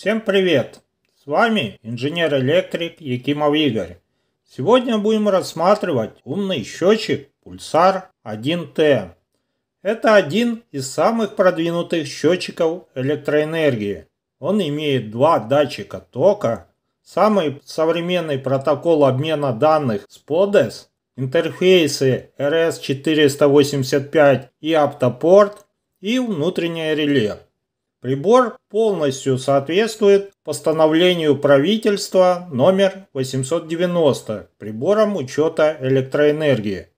Всем привет! С вами инженер-электрик Якимов Игорь. Сегодня будем рассматривать умный счетчик Pulsar 1T. Это один из самых продвинутых счетчиков электроэнергии. Он имеет два датчика тока, самый современный протокол обмена данных с PODES, интерфейсы RS485 и автопорт и внутреннее реле. Прибор полностью соответствует постановлению правительства номер 890 приборам учета электроэнергии.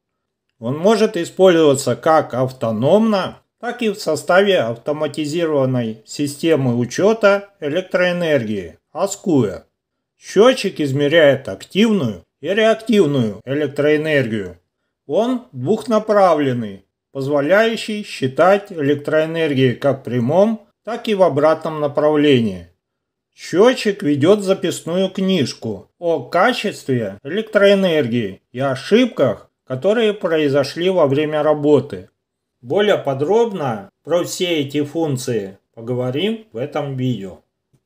Он может использоваться как автономно, так и в составе автоматизированной системы учета электроэнергии АСКУЭ. Счетчик измеряет активную и реактивную электроэнергию. Он двухнаправленный, позволяющий считать электроэнергии как прямом, так и в обратном направлении. Счетчик ведет записную книжку о качестве электроэнергии и ошибках, которые произошли во время работы. Более подробно про все эти функции поговорим в этом видео.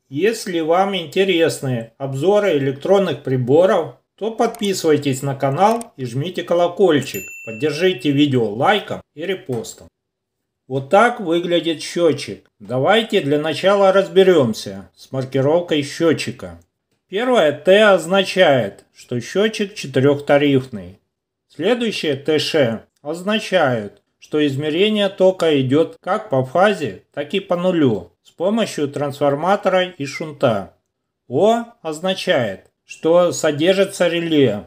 Если вам интересны обзоры электронных приборов, то подписывайтесь на канал и жмите колокольчик. Поддержите видео лайком и репостом. Вот так выглядит счетчик. Давайте для начала разберемся с маркировкой счетчика. Первое Т означает, что счетчик четырехтарифный. Следующее ТШ означает, что измерение тока идет как по фазе, так и по нулю с помощью трансформатора и шунта. О означает, что содержится реле.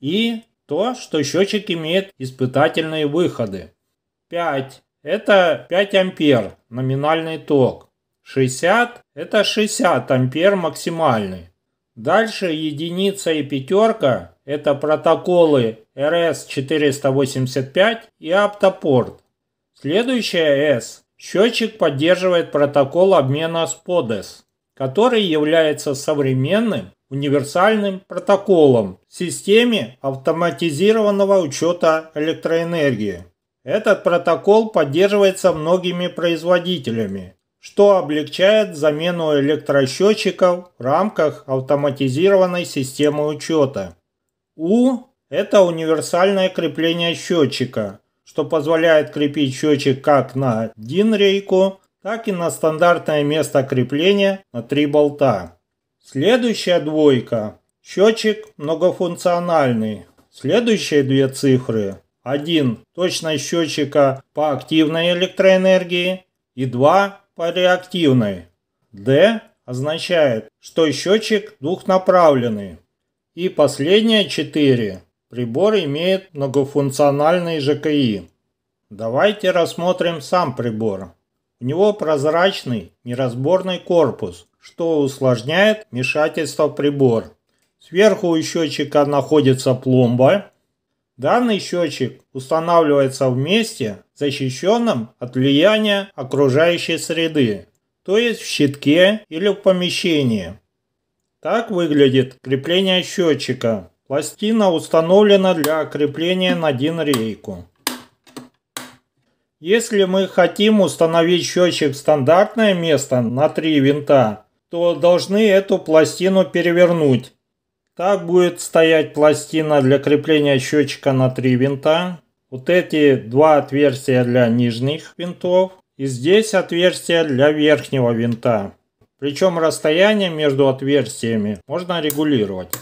И то, что счетчик имеет испытательные выходы. 5 это 5 ампер номинальный ток. 60 это 60 ампер максимальный. Дальше единица и пятерка это протоколы RS-485 и оптопорт. Следующая S. Счетчик поддерживает протокол обмена с PODES, который является современным универсальным протоколом в системе автоматизированного учета электроэнергии. Этот протокол поддерживается многими производителями, что облегчает замену электросчетчиков в рамках автоматизированной системы учета. У – это универсальное крепление счетчика, что позволяет крепить счетчик как на один рейку, так и на стандартное место крепления на три болта. Следующая двойка – счетчик многофункциональный. Следующие две цифры 1. Точность счетчика по активной электроэнергии и 2. По реактивной. D означает, что счетчик двухнаправленный. И последнее 4. Прибор имеет многофункциональный ЖКИ. Давайте рассмотрим сам прибор. У него прозрачный, неразборный корпус, что усложняет вмешательство в прибор. Сверху у счетчика находится пломба, Данный счетчик устанавливается в месте, защищенном от влияния окружающей среды, то есть в щитке или в помещении. Так выглядит крепление счетчика. Пластина установлена для крепления на один рейку. Если мы хотим установить счетчик в стандартное место на три винта, то должны эту пластину перевернуть так будет стоять пластина для крепления счетчика на три винта. Вот эти два отверстия для нижних винтов. И здесь отверстие для верхнего винта. Причем расстояние между отверстиями можно регулировать.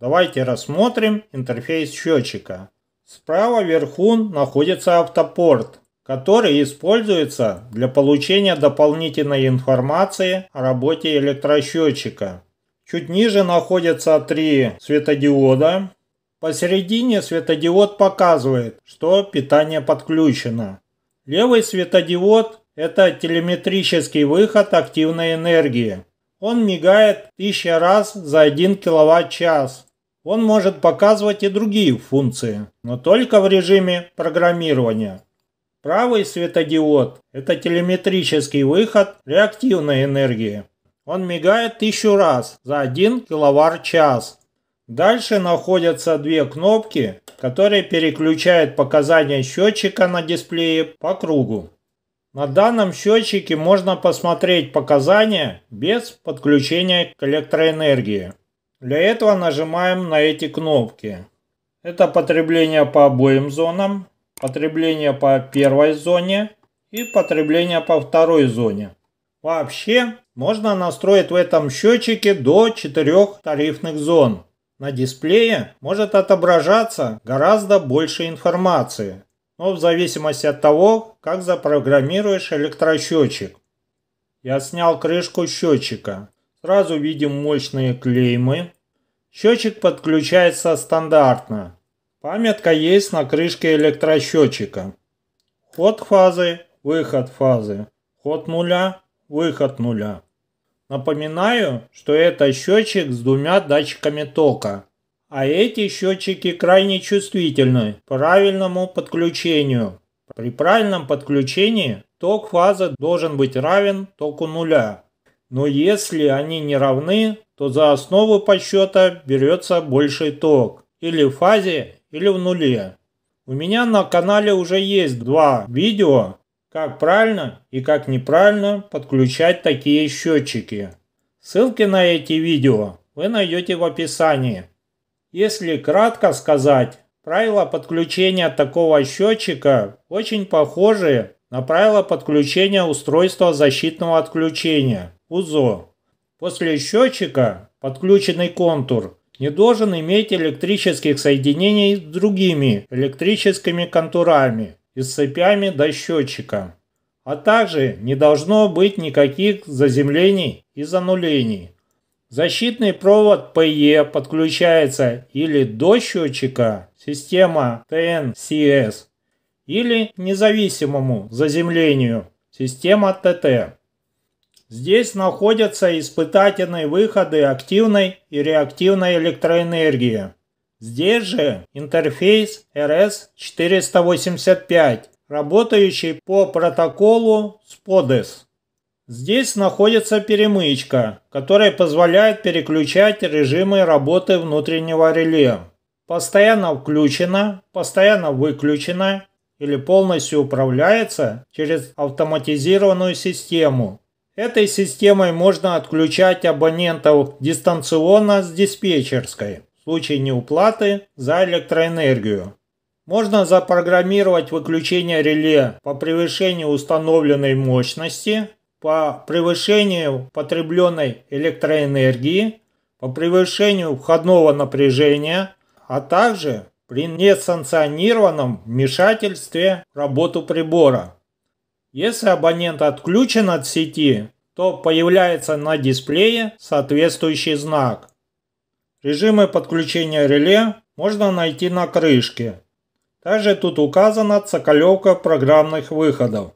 Давайте рассмотрим интерфейс счетчика. Справа вверху находится автопорт, который используется для получения дополнительной информации о работе электросчетчика. Чуть ниже находятся три светодиода. Посередине светодиод показывает, что питание подключено. Левый светодиод – это телеметрический выход активной энергии. Он мигает 1000 раз за 1 киловатт-час. Он может показывать и другие функции, но только в режиме программирования. Правый светодиод – это телеметрический выход реактивной энергии. Он мигает тысячу раз за 1 киловатт-час. Дальше находятся две кнопки, которые переключают показания счетчика на дисплее по кругу. На данном счетчике можно посмотреть показания без подключения к электроэнергии. Для этого нажимаем на эти кнопки. Это потребление по обоим зонам, потребление по первой зоне и потребление по второй зоне. Вообще, можно настроить в этом счетчике до 4 тарифных зон. На дисплее может отображаться гораздо больше информации, но в зависимости от того, как запрограммируешь электросчетчик. Я снял крышку счетчика. Сразу видим мощные клеймы. Счетчик подключается стандартно. Памятка есть на крышке электросчетчика. Ход фазы, выход фазы. Ход нуля, выход нуля. Напоминаю, что это счетчик с двумя датчиками тока. А эти счетчики крайне чувствительны к правильному подключению. При правильном подключении ток фазы должен быть равен току нуля. Но если они не равны, то за основу подсчета берется больший ток. Или в фазе, или в нуле. У меня на канале уже есть два видео, как правильно и как неправильно подключать такие счетчики. Ссылки на эти видео вы найдете в описании. Если кратко сказать, правила подключения такого счетчика очень похожи на правила подключения устройства защитного отключения УЗО. После счетчика подключенный контур не должен иметь электрических соединений с другими электрическими контурами и с цепями до счетчика. А также не должно быть никаких заземлений и зануления. Защитный провод PE подключается или до счетчика система ТНСС, или к независимому заземлению система TT. Здесь находятся испытательные выходы активной и реактивной электроэнергии Здесь же интерфейс RS-485, работающий по протоколу SPODES. Здесь находится перемычка, которая позволяет переключать режимы работы внутреннего реле. Постоянно включена, постоянно выключена или полностью управляется через автоматизированную систему. Этой системой можно отключать абонентов дистанционно с диспетчерской случае неуплаты за электроэнергию. Можно запрограммировать выключение реле по превышению установленной мощности, по превышению потребленной электроэнергии, по превышению входного напряжения, а также при несанкционированном вмешательстве в работу прибора. Если абонент отключен от сети, то появляется на дисплее соответствующий знак – Режимы подключения реле можно найти на крышке. Также тут указана цоколевка программных выходов.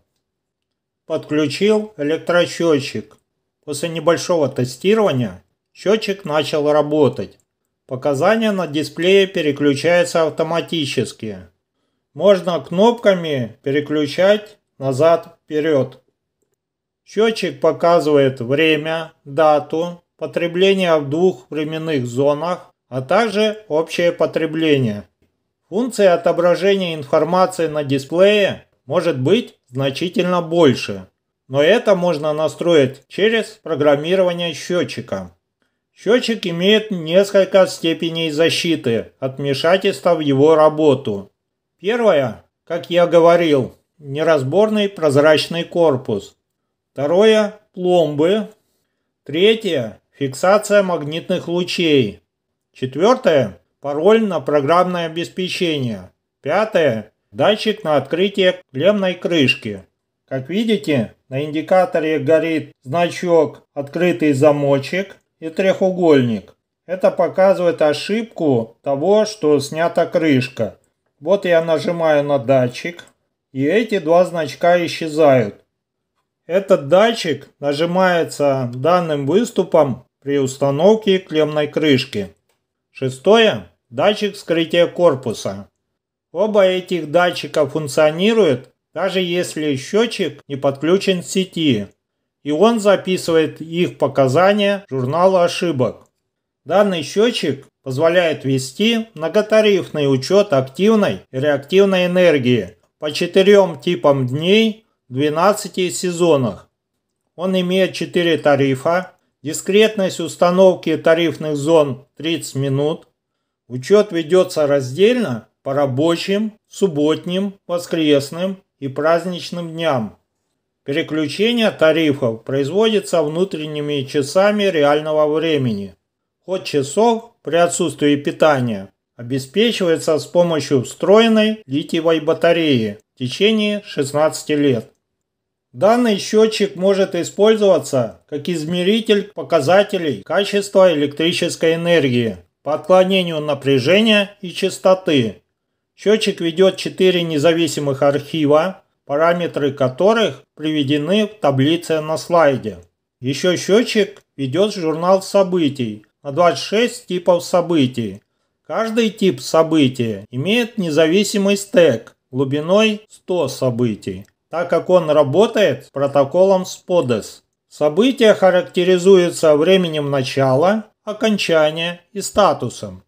Подключил электросчетчик. После небольшого тестирования счетчик начал работать. Показания на дисплее переключаются автоматически. Можно кнопками переключать назад-вперед. Счетчик показывает время, дату, потребление в двух временных зонах, а также общее потребление. Функция отображения информации на дисплее может быть значительно больше, но это можно настроить через программирование счетчика. Счетчик имеет несколько степеней защиты от вмешательства в его работу. Первое, как я говорил, неразборный прозрачный корпус. Второе – пломбы. Третье Фиксация магнитных лучей. Четвертое. Пароль на программное обеспечение. Пятое. Датчик на открытие клемной крышки. Как видите, на индикаторе горит значок «Открытый замочек» и треугольник. Это показывает ошибку того, что снята крышка. Вот я нажимаю на датчик, и эти два значка исчезают. Этот датчик нажимается данным выступом при установке клемной крышки. Шестое. Датчик скрытия корпуса. Оба этих датчика функционируют, даже если счетчик не подключен к сети, и он записывает их показания в журнал ошибок. Данный счетчик позволяет вести многотарифный учет активной и реактивной энергии по четырем типам дней в 12 сезонах. Он имеет четыре тарифа Дискретность установки тарифных зон 30 минут. Учет ведется раздельно по рабочим, субботним, воскресным и праздничным дням. Переключение тарифов производится внутренними часами реального времени. Ход часов при отсутствии питания обеспечивается с помощью встроенной литиевой батареи в течение 16 лет. Данный счетчик может использоваться как измеритель показателей качества электрической энергии по отклонению напряжения и частоты. Счетчик ведет 4 независимых архива, параметры которых приведены в таблице на слайде. Еще счетчик ведет журнал событий на 26 типов событий. Каждый тип события имеет независимый стек глубиной 100 событий так как он работает с протоколом СПОДЕС. События характеризуются временем начала, окончания и статусом.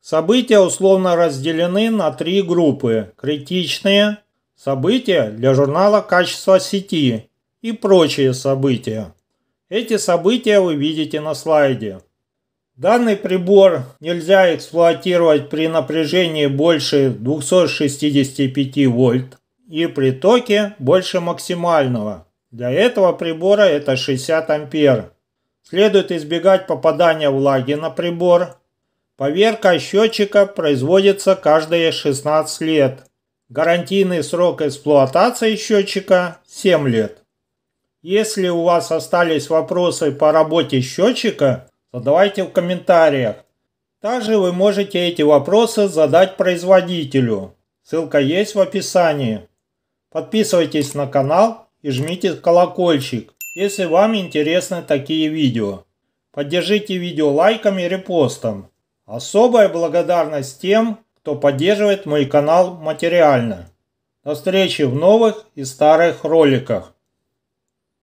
События условно разделены на три группы – критичные, события для журнала качества сети» и прочие события. Эти события вы видите на слайде. Данный прибор нельзя эксплуатировать при напряжении больше 265 вольт и при больше максимального. Для этого прибора это 60 ампер. Следует избегать попадания влаги на прибор. Поверка счетчика производится каждые 16 лет. Гарантийный срок эксплуатации счетчика 7 лет. Если у вас остались вопросы по работе счетчика, задавайте в комментариях. Также вы можете эти вопросы задать производителю. Ссылка есть в описании. Подписывайтесь на канал и жмите колокольчик, если вам интересны такие видео. Поддержите видео лайком и репостом. Особая благодарность тем, кто поддерживает мой канал материально. До встречи в новых и старых роликах.